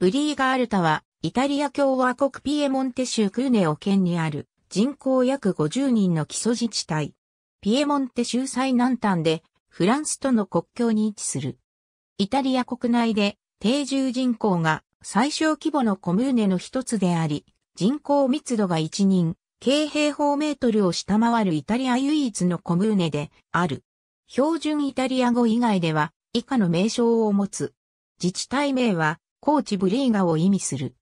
ブリーガールタは、イタリア共和国ピエモンテ州クーネオ県にある人口約50人の基礎自治体。ピエモンテ州最南端でフランスとの国境に位置する。イタリア国内で定住人口が最小規模のコムーネの一つであり、人口密度が1人、軽平方メートルを下回るイタリア唯一のコムーネである。標準イタリア語以外では以下の名称を持つ。自治体名は高地ブリーガを意味する。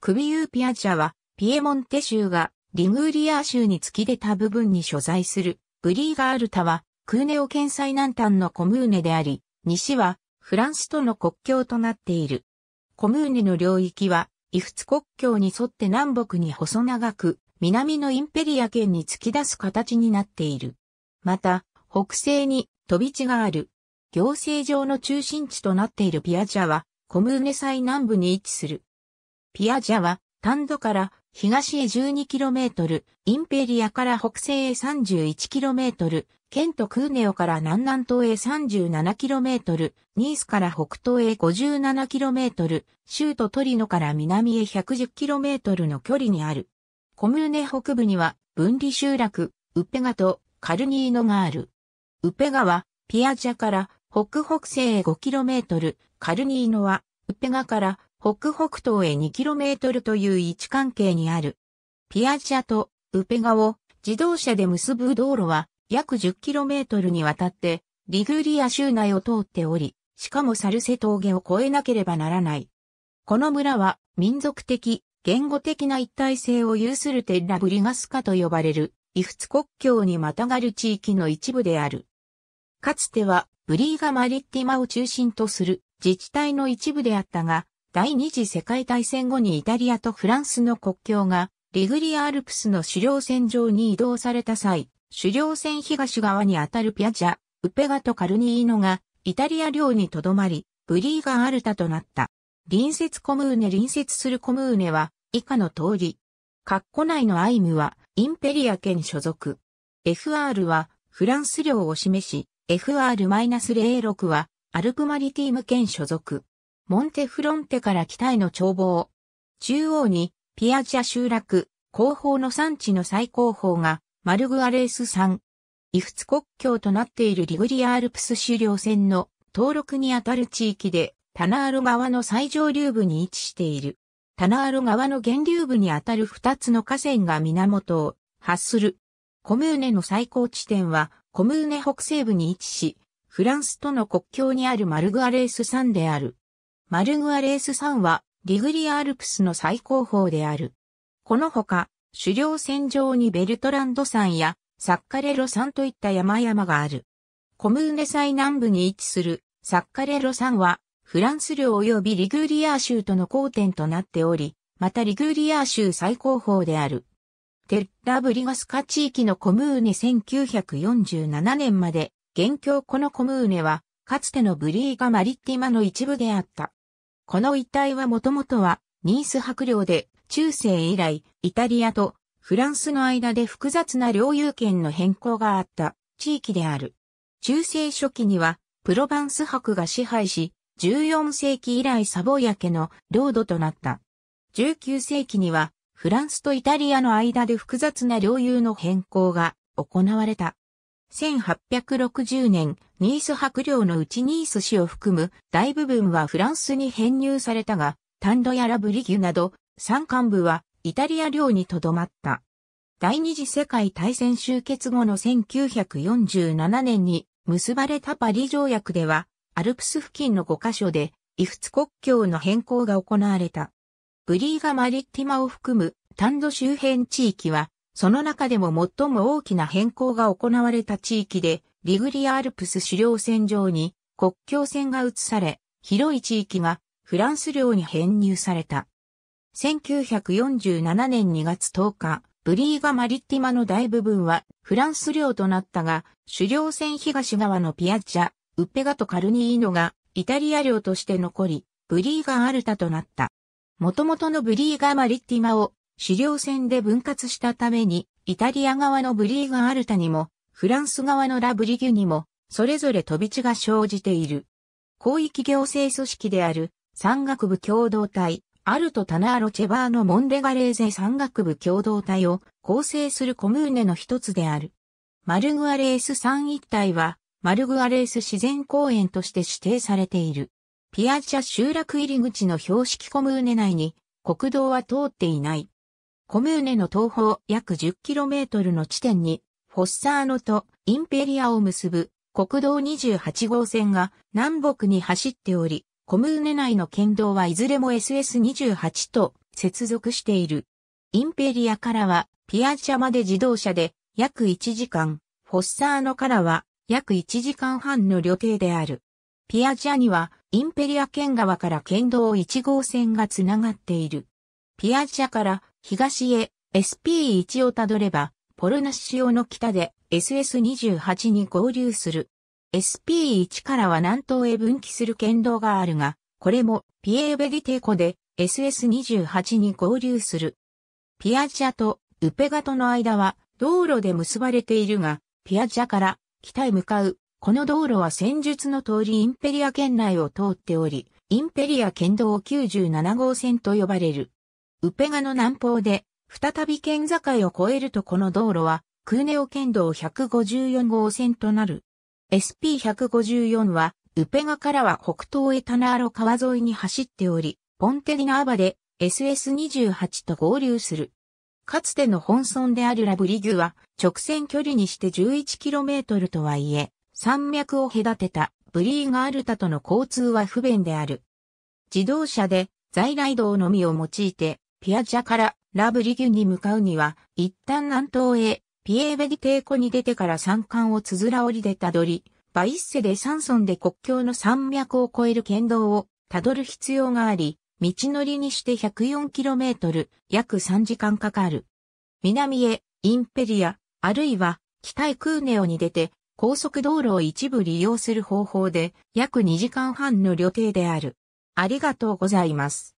クビユーピア社は、ピエモンテ州がリグーリア州に突き出た部分に所在する、ブリーガールタは、クーネオ県最南端のコムーネであり、西は、フランスとの国境となっている。コムーネの領域は、イフツ国境に沿って南北に細長く、南のインペリア県に突き出す形になっている。また、北西に飛び地がある。行政上の中心地となっているピアジャは、コムーネ最南部に位置する。ピアジャは、単土から東へ 12km、インペリアから北西へ 31km、ケント・クーネオから南南東へ 37km、ニースから北東へ 57km、州都トリノから南へ 110km の距離にある。コムーネ北部には分離集落、ウッペガとカルニーノがある。ウッペガはピアジャから北北西へ 5km、カルニーノは、ウペガから北北東へ 2km という位置関係にある。ピアジャとウペガを自動車で結ぶ道路は約 10km にわたってリグリア州内を通っており、しかもサルセ峠を越えなければならない。この村は民族的、言語的な一体性を有するテッラブリガスカと呼ばれる、イフツ国境にまたがる地域の一部である。かつては、ブリーガ・マリッティマを中心とする自治体の一部であったが、第二次世界大戦後にイタリアとフランスの国境が、リグリアアルプスの狩猟線上に移動された際、狩猟船東側にあたるピアジャ、ウペガとカルニーノが、イタリア領にとどまり、ブリーガアルタとなった。隣接コムーネ隣接するコムーネは、以下の通り。括弧内のアイムは、インペリア県所属。FR は、フランス領を示し、FR-06 は、アルクマリティーム県所属。モンテフロンテから北への眺望。中央にピアジャ集落、後方の産地の最高峰がマルグアレース山。イフツ国境となっているリグリアアルプス狩猟船の登録にあたる地域でタナーロ川の最上流部に位置している。タナーロ川の源流部にあたる二つの河川が源を発する。コムーネの最高地点はコムーネ北西部に位置し、フランスとの国境にあるマルグアレース山である。マルグアレース山は、リグリアアルプスの最高峰である。このほか、狩猟線上にベルトランド山やサッカレロ山といった山々がある。コムーネ最南部に位置するサッカレロ山は、フランス領及びリグリア州との交点となっており、またリグリア州最高峰である。テッラブリガスカ地域のコムーネ1947年まで現況このコムーネは、かつてのブリーガ・マリッティマの一部であった。この一帯はもともとは、ニース伯領で、中世以来、イタリアとフランスの間で複雑な領有権の変更があった地域である。中世初期には、プロヴァンス伯が支配し、14世紀以来サボヤ家の領土となった。19世紀には、フランスとイタリアの間で複雑な領有の変更が行われた。1860年、ニース白領のうちニース市を含む大部分はフランスに編入されたが、タンドやラブリギュなど、山間部はイタリア領にとどまった。第二次世界大戦終結後の1947年に結ばれたパリ条約では、アルプス付近の5カ所で、イフツ国境の変更が行われた。ブリーガ・マリッティマを含む、タンド周辺地域は、その中でも最も大きな変更が行われた地域で、リグリアアルプス狩猟線上に国境線が移され、広い地域がフランス領に編入された。1947年2月10日、ブリーガ・マリッティマの大部分はフランス領となったが、狩猟船東側のピアッチャ、ウッペガとカルニーノがイタリア領として残り、ブリーガ・アルタとなった。元々のブリーガ・マリッティマを資料戦で分割したために、イタリア側のブリーガ・アルタにも、フランス側のラ・ブリギュにも、それぞれ飛び地が生じている。広域行政組織である、山岳部共同体、アルト・タナーロ・チェバーのモンレガレーゼ山岳部共同体を構成するコムーネの一つである。マルグアレース山一帯は、マルグアレース自然公園として指定されている。ピアジャ集落入り口の標識コムーネ内に、国道は通っていない。コムーネの東方約 10km の地点に、フォッサーノとインペリアを結ぶ国道28号線が南北に走っており、コムーネ内の県道はいずれも SS28 と接続している。インペリアからはピアチャまで自動車で約1時間、フォッサーノからは約1時間半の旅程である。ピアチャにはインペリア県側から県道1号線がつながっている。ピアチャから東へ SP1 をたどれば、ポルナッシオの北で SS28 に合流する。SP1 からは南東へ分岐する県道があるが、これもピエーベディテコで SS28 に合流する。ピアジャとウペガとの間は道路で結ばれているが、ピアジャから北へ向かう。この道路は戦術の通りインペリア県内を通っており、インペリア県道97号線と呼ばれる。ウペガの南方で、再び県境を越えるとこの道路は、クーネオ県道154号線となる。SP154 は、ウペガからは北東へタナーロ川沿いに走っており、ポンテリナーバで SS28 と合流する。かつての本村であるラブリギュは、直線距離にして 11km とはいえ、山脈を隔てたブリーガールタとの交通は不便である。自動車で在来道のみを用いてピアジャからラブリギュに向かうには、一旦南東へ、ピエーベディ帝湖に出てから山間をつづら降りでたどり、バイッセで山村で国境の山脈を越える県道をたどる必要があり、道のりにして 104km、約3時間かかる。南へ、インペリア、あるいは、北へクーネオに出て、高速道路を一部利用する方法で、約2時間半の旅程である。ありがとうございます。